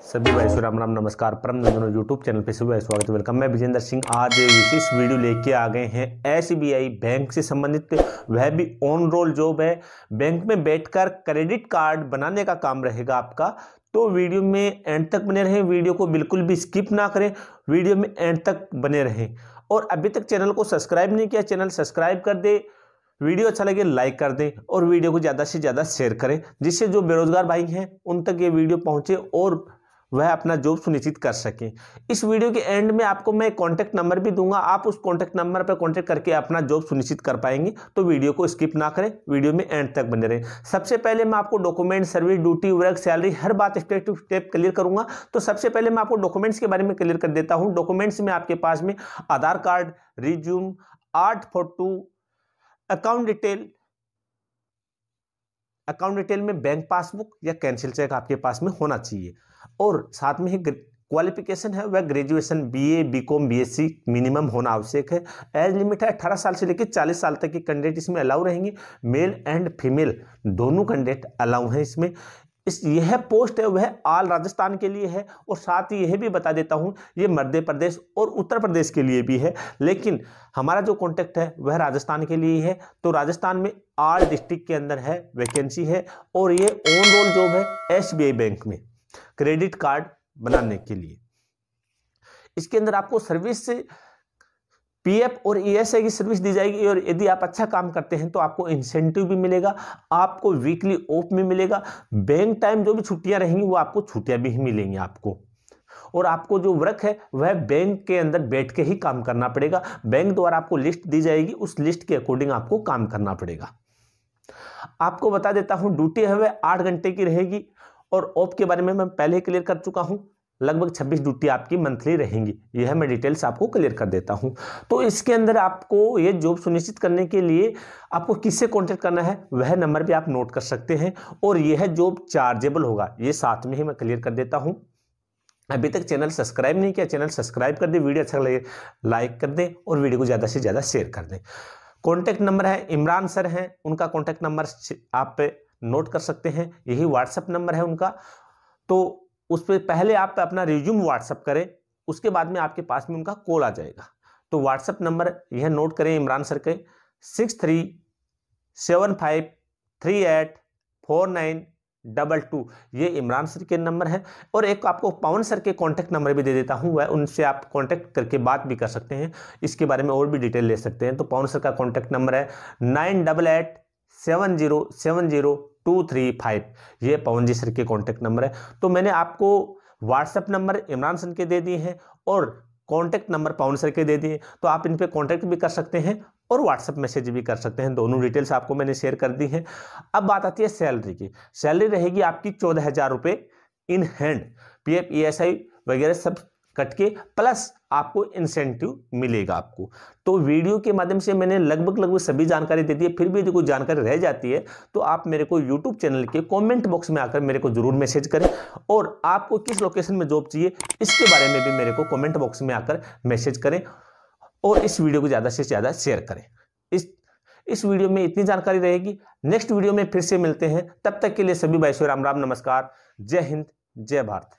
सभी भाई राम राम नमस्कार परम नंदनो यूट्यूब चैनल पे सभी भाई स्वागत वेलकम मैं विजेंद्र सिंह आज विशेष वीडियो लेके आ गए हैं एसबीआई बैंक से संबंधित वह भी ऑन रोल जॉब है बैंक में बैठकर क्रेडिट कार्ड बनाने का काम रहेगा आपका तो वीडियो में एंड तक बने रहें वीडियो को बिल्कुल भी स्किप ना करें वीडियो में एंड तक बने रहें और अभी तक चैनल को सब्सक्राइब नहीं किया चैनल सब्सक्राइब कर दे वीडियो अच्छा लगे लाइक कर दें और वीडियो को ज़्यादा से ज़्यादा शेयर करें जिससे जो बेरोजगार भाई हैं उन तक ये वीडियो पहुँचे और वह अपना जॉब सुनिश्चित कर सकें इस वीडियो के एंड में आपको मैं कॉन्टैक्ट नंबर भी दूंगा आप उस कॉन्टैक्ट नंबर पर कॉन्टैक्ट करके अपना जॉब सुनिश्चित कर पाएंगे तो वीडियो को स्किप ना करें वीडियो में एंड तक बने रहें सबसे पहले मैं आपको document service duty work salary हर बात स्टेप टू स्टेप क्लियर करूंगा तो सबसे पहले मैं आपको डॉक्यूमेंट्स के बारे में क्लियर कर देता हूँ डॉक्यूमेंट्स में आपके पास में आधार कार्ड रिज्यूम आठ photo account detail account detail में बैंक पासबुक या कैंसिल चेक आपके पास में होना चाहिए और साथ में ही क्वालिफिकेशन है वह graduation BA BCom BSc minimum होना आवश्यक है एज लिमिट है अठारह साल से लेकर चालीस साल तक के कैंडिडेट इसमें अलाउ रहेंगे मेल एंड फीमेल दोनों कैंडिडेट अलाउ हैं इसमें इस यह पोस्ट है वह आल राजस्थान के लिए है और साथ ही यह भी बता देता हूँ ये मध्य प्रदेश और उत्तर प्रदेश के लिए भी है लेकिन हमारा जो कॉन्टेक्ट है वह राजस्थान के लिए है तो राजस्थान में आल डिस्ट्रिक्ट के अंदर है वैकेंसी है और ये ऑन रोल जॉब है एस बैंक में क्रेडिट कार्ड बनाने के लिए इसके अंदर आपको सर्विस पीएफ और ईएसआई e की सर्विस दी जाएगी और यदि आप अच्छा काम करते हैं तो आपको इंसेंटिव भी मिलेगा आपको वीकली ऑफ भी मिलेगा बैंक टाइम जो भी छुट्टियां रहेंगी वो आपको छुट्टियां भी मिलेंगी आपको और आपको जो वर्क है वह बैंक के अंदर बैठ के ही काम करना पड़ेगा बैंक द्वारा आपको लिस्ट दी जाएगी उस लिस्ट के अकॉर्डिंग आपको काम करना पड़ेगा आपको बता देता हूं ड्यूटी है वह आठ घंटे की रहेगी और ऑफ के बारे में मैं पहले क्लियर कर चुका हूं लगभग 26 ड्यूटी आपकी मंथली रहेंगी यह मैं डिटेल्स आपको क्लियर कर देता हूं तो इसके अंदर आपको ये जॉब सुनिश्चित करने के लिए आपको किससे कांटेक्ट करना है वह नंबर भी आप नोट कर सकते हैं और यह जॉब चार्जेबल होगा ये साथ में ही मैं क्लियर कर देता हूं अभी तक चैनल सब्सक्राइब नहीं किया चैनल सब्सक्राइब कर दें वीडियो अच्छा लगे लाइक कर दें और वीडियो को ज़्यादा से ज़्यादा शेयर कर दें कॉन्टैक्ट नंबर है इमरान सर हैं उनका कॉन्टैक्ट नंबर आप नोट कर सकते हैं यही व्हाट्सएप नंबर है उनका तो उस पर पहले आप अपना रिज्यूम व्हाट्सअप करें उसके बाद में आपके पास में उनका कॉल आ जाएगा तो व्हाट्सअप नंबर यह नोट करें इमरान सर के six three seven five three eight four nine double two ये इमरान सर के नंबर है और एक आपको पवन सर के कॉन्टैक्ट नंबर भी दे देता हूँ वह उनसे आप कॉन्टैक्ट करके बात भी कर सकते हैं इसके बारे में और भी डिटेल ले सकते हैं तो पवन सर का कॉन्टैक्ट नंबर है nine double eight seven zero seven zero two three five ये पवन जी सर के कॉन्टैक्ट नंबर है तो मैंने आपको व्हाट्सएप नंबर इमरान सर के दे दिए हैं और कॉन्टैक्ट नंबर पवन सर के दे दिए तो आप इन पर कॉन्टैक्ट भी कर सकते हैं और व्हाट्सएप मैसेज भी कर सकते हैं दोनों डिटेल्स आपको मैंने शेयर कर दी हैं अब बात आती है सैलरी की सैलरी रहेगी आपकी चौदह हज़ार रुपये in hand P F E S I वगैरह सब कट के प्लस आपको इंसेंटिव मिलेगा आपको तो वीडियो के माध्यम से मैंने लगभग लगभग सभी जानकारी दे दी है फिर भी यदि कोई जानकारी रह जाती है तो आप मेरे को यूट्यूब चैनल के कमेंट बॉक्स में आकर मेरे को जरूर मैसेज करें और आपको किस लोकेशन में जॉब चाहिए इसके बारे में भी मेरे को कॉमेंट बॉक्स में आकर मैसेज करें और इस वीडियो को ज़्यादा से ज़्यादा शेयर करें इस इस वीडियो में इतनी जानकारी रहेगी नेक्स्ट वीडियो में फिर से मिलते हैं तब तक के लिए सभी भाई राम राम नमस्कार जय हिंद जय भारत